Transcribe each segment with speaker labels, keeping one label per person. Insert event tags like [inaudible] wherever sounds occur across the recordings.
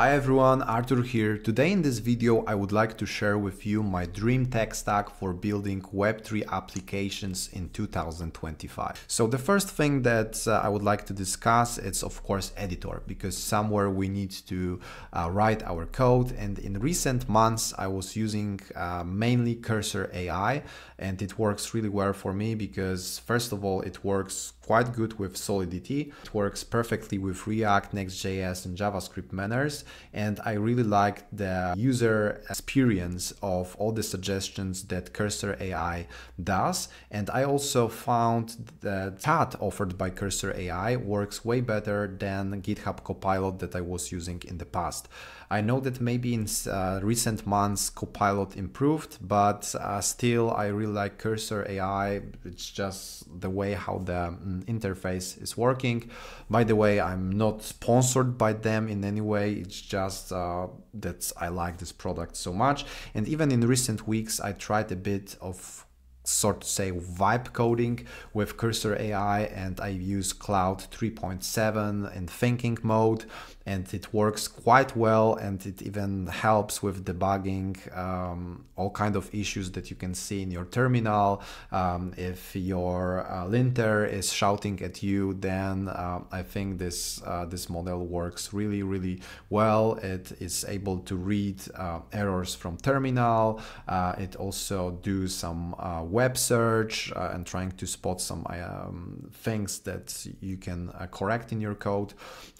Speaker 1: Hi everyone, Arthur here. Today in this video I would like to share with you my dream tech stack for building Web3 applications in 2025. So the first thing that uh, I would like to discuss is of course editor because somewhere we need to uh, write our code and in recent months I was using uh, mainly Cursor AI and it works really well for me because first of all it works quite good with Solidity, it works perfectly with React, Next.js and JavaScript manners and I really like the user experience of all the suggestions that Cursor AI does. And I also found the chat offered by Cursor AI works way better than GitHub Copilot that I was using in the past. I know that maybe in uh, recent months Copilot improved, but uh, still I really like Cursor AI. It's just the way how the mm, interface is working. By the way, I'm not sponsored by them in any way. It's just uh, that I like this product so much. And even in recent weeks, I tried a bit of sort of say vibe coding with cursor ai and i use cloud 3.7 in thinking mode and it works quite well and it even helps with debugging um, all kind of issues that you can see in your terminal um, if your uh, linter is shouting at you then uh, i think this uh, this model works really really well it is able to read uh, errors from terminal uh, it also do some uh, web search uh, and trying to spot some uh, um, things that you can uh, correct in your code.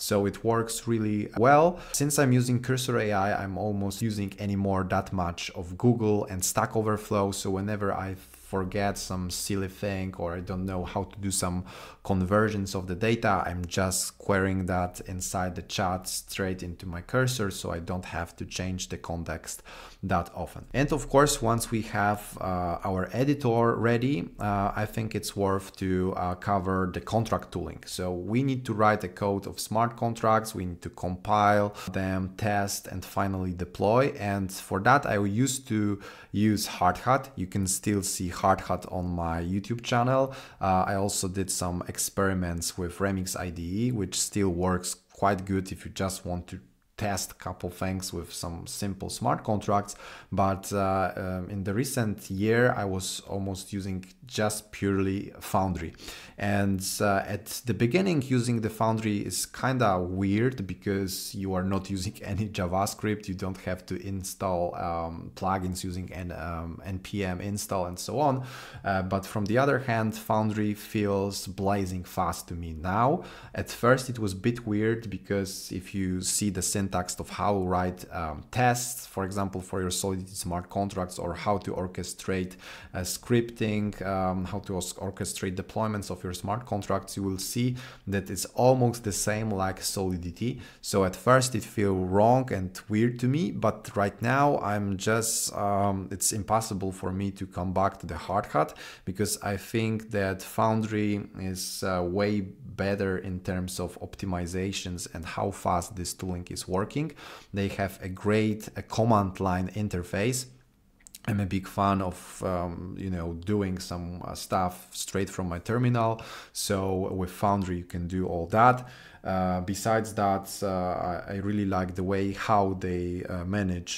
Speaker 1: So it works really well. Since I'm using Cursor AI, I'm almost using anymore that much of Google and Stack Overflow. So whenever I forget some silly thing or I don't know how to do some conversions of the data, I'm just querying that inside the chat straight into my cursor so I don't have to change the context that often. And of course, once we have uh, our editor ready, uh, I think it's worth to uh, cover the contract tooling. So we need to write a code of smart contracts, we need to compile them, test, and finally deploy. And for that, I used to use Hardhat. You can still see hard hat on my YouTube channel. Uh, I also did some experiments with Remix IDE, which still works quite good if you just want to test a couple things with some simple smart contracts but uh, um, in the recent year i was almost using just purely foundry and uh, at the beginning using the foundry is kind of weird because you are not [laughs] using any javascript you don't have to install um, plugins using an um, npm install and so on uh, but from the other hand foundry feels blazing fast to me now at first it was a bit weird because if you see the syntax syntax of how to write um, tests, for example, for your Solidity smart contracts or how to orchestrate uh, scripting, um, how to orchestrate deployments of your smart contracts, you will see that it's almost the same like Solidity. So at first it feels wrong and weird to me, but right now I'm just, um, it's impossible for me to come back to the hard hat because I think that Foundry is uh, way better in terms of optimizations and how fast this tooling is working working. They have a great a command line interface. I'm a big fan of um, you know doing some uh, stuff straight from my terminal. So with Foundry you can do all that. Uh, besides that, uh, I really like the way how they uh, manage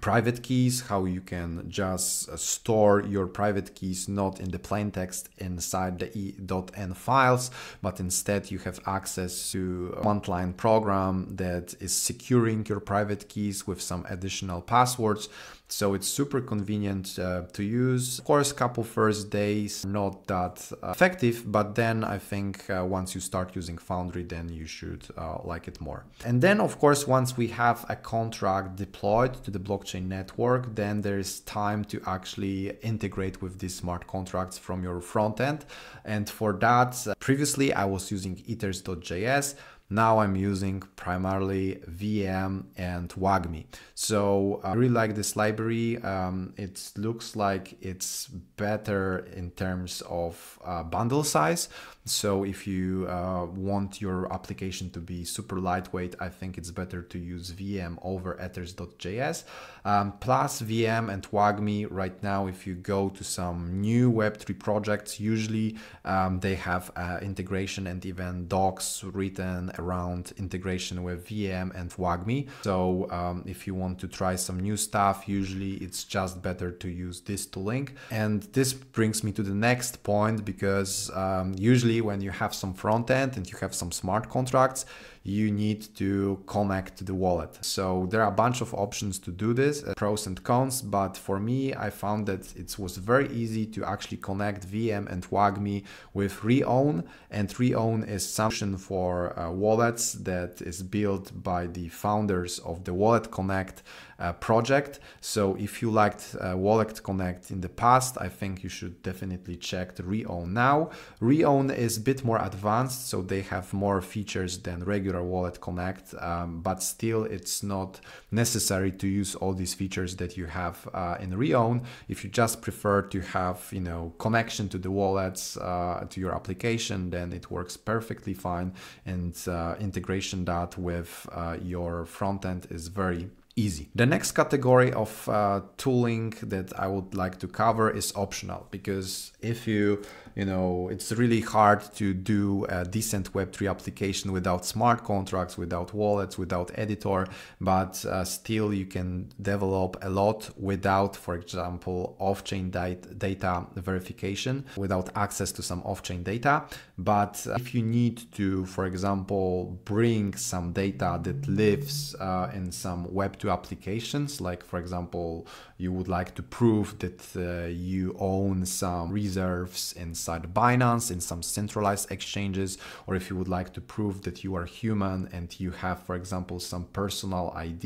Speaker 1: private keys, how you can just uh, store your private keys not in the plain text inside the e.n files, but instead you have access to a one-line program that is securing your private keys with some additional passwords so it's super convenient uh, to use. Of course, couple first days, not that uh, effective, but then I think uh, once you start using Foundry, then you should uh, like it more. And then of course, once we have a contract deployed to the blockchain network, then there is time to actually integrate with these smart contracts from your front end. And for that, previously I was using ethers.js. Now I'm using primarily VM and WAGMI. So uh, I really like this library. Um, it looks like it's better in terms of uh, bundle size. So if you uh, want your application to be super lightweight, I think it's better to use VM over ethers.js. Um, plus VM and WagMe right now, if you go to some new Web3 projects, usually um, they have uh, integration and even docs written around integration with VM and WagMe. So um, if you want to try some new stuff, usually it's just better to use this tooling. And this brings me to the next point because um, usually when you have some front end and you have some smart contracts, you need to connect the wallet. So there are a bunch of options to do this, uh, pros and cons, but for me, I found that it was very easy to actually connect VM and WagMe with Reown, and Reown is solution for uh, wallets that is built by the founders of the Wallet Connect uh, project. So if you liked uh, Wallet Connect in the past, I think you should definitely check Reown now. Reown is a bit more advanced, so they have more features than regular wallet connect um, but still it's not necessary to use all these features that you have uh, in reown if you just prefer to have you know connection to the wallets uh, to your application then it works perfectly fine and uh, integration that with uh, your front end is very easy. The next category of uh, tooling that I would like to cover is optional because if you you know, it's really hard to do a decent Web3 application without smart contracts, without wallets, without editor, but uh, still you can develop a lot without, for example, off-chain data verification, without access to some off-chain data. But uh, if you need to, for example, bring some data that lives uh, in some Web2 applications, like for example, you would like to prove that uh, you own some reserves in inside Binance, in some centralized exchanges, or if you would like to prove that you are human and you have, for example, some personal ID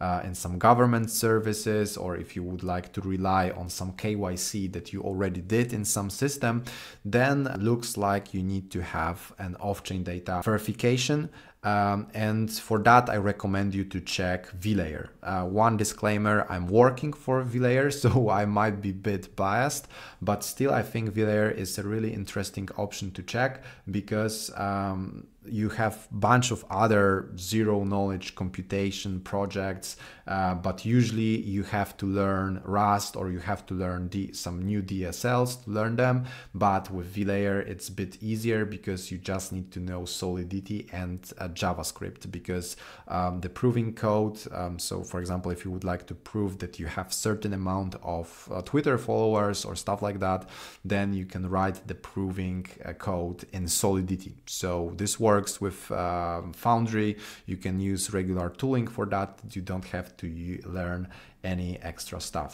Speaker 1: uh, and some government services, or if you would like to rely on some KYC that you already did in some system, then looks like you need to have an off-chain data verification um, and for that, I recommend you to check VLayer. Uh, one disclaimer, I'm working for VLayer, [laughs] so I might be a bit biased, but still I think VLayer is a really interesting option to check because um, you have bunch of other zero knowledge computation projects uh, but usually you have to learn rust or you have to learn D some new dsls to learn them but with vlayer it's a bit easier because you just need to know solidity and uh, javascript because um, the proving code um, so for example if you would like to prove that you have certain amount of uh, twitter followers or stuff like that then you can write the proving uh, code in solidity so this works works with um, Foundry. You can use regular tooling for that. You don't have to learn any extra stuff.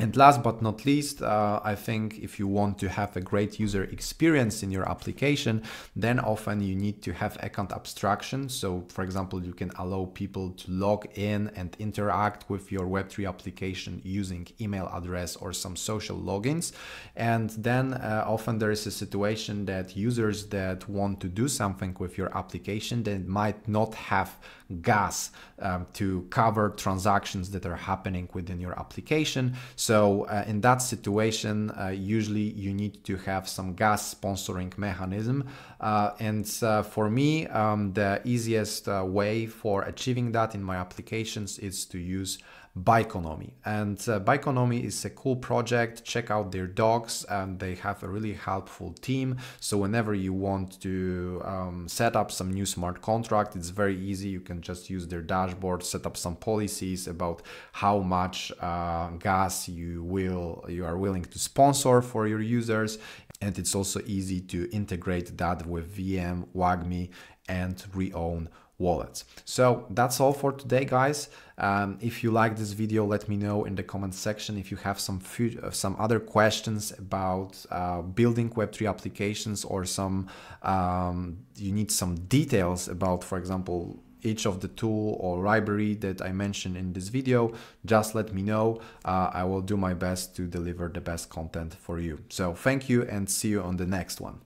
Speaker 1: And last but not least, uh, I think if you want to have a great user experience in your application, then often you need to have account abstraction. So for example, you can allow people to log in and interact with your Web3 application using email address or some social logins. And then uh, often there is a situation that users that want to do something with your application they might not have gas um, to cover transactions that are happening within your application. So so uh, in that situation, uh, usually you need to have some gas sponsoring mechanism. Uh, and uh, for me, um, the easiest uh, way for achieving that in my applications is to use Biconomy. And uh, is a cool project. Check out their docs, and they have a really helpful team. So whenever you want to um, set up some new smart contract, it's very easy. You can just use their dashboard, set up some policies about how much uh, gas you will you are willing to sponsor for your users and it's also easy to integrate that with VM, Wagmi, and Reown wallets. So that's all for today, guys. Um, if you like this video, let me know in the comment section. If you have some some other questions about uh, building Web3 applications or some um, you need some details about, for example, each of the tool or library that I mentioned in this video, just let me know. Uh, I will do my best to deliver the best content for you. So thank you and see you on the next one.